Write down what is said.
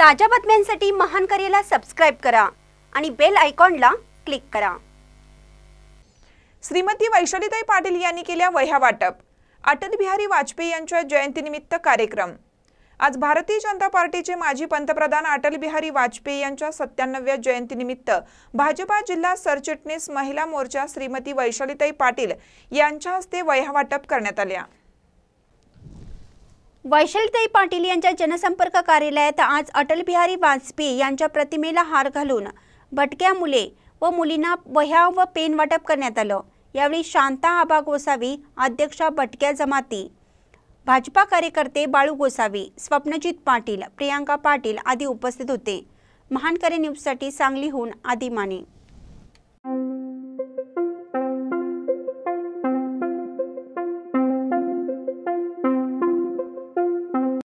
ताज्या बातम्यांसाठी महान करेला सबस्क्राईब करा आणि बेल आयकॉनला क्लिक करा श्रीमती वैशालीताई पाटील यांनी केल्या वह्या वाटप अटल बिहारी वाजपेयी यांच्या जयंतीनिमित्त कार्यक्रम आज भारतीय जनता पार्टीचे माजी पंतप्रधान अटल बिहारी वाजपेयी यांच्या सत्त्याण्णव्या जयंतीनिमित्त भाजपा जिल्हा सरचिटणीस महिला मोर्चा श्रीमती वैशालीताई पाटील यांच्या हस्ते वह्या वाटप करण्यात आल्या वैशलताई पाटील यांच्या जनसंपर्क कार्यालयात आज अटलबिहारी वाजपेयी यांच्या प्रतिमेला हार घालून भटक्या मुले व मुलींना वह्या व पेन वाटप करण्यात आलं यावेळी शांता आबा गोसावी अध्यक्षा भटक्या जमाती भाजपा कार्यकर्ते बाळू गोसावी स्वप्नजित पाटील प्रियांका पाटील आदी उपस्थित होते महानकरे न्यूजसाठी सांगलीहून आदी माने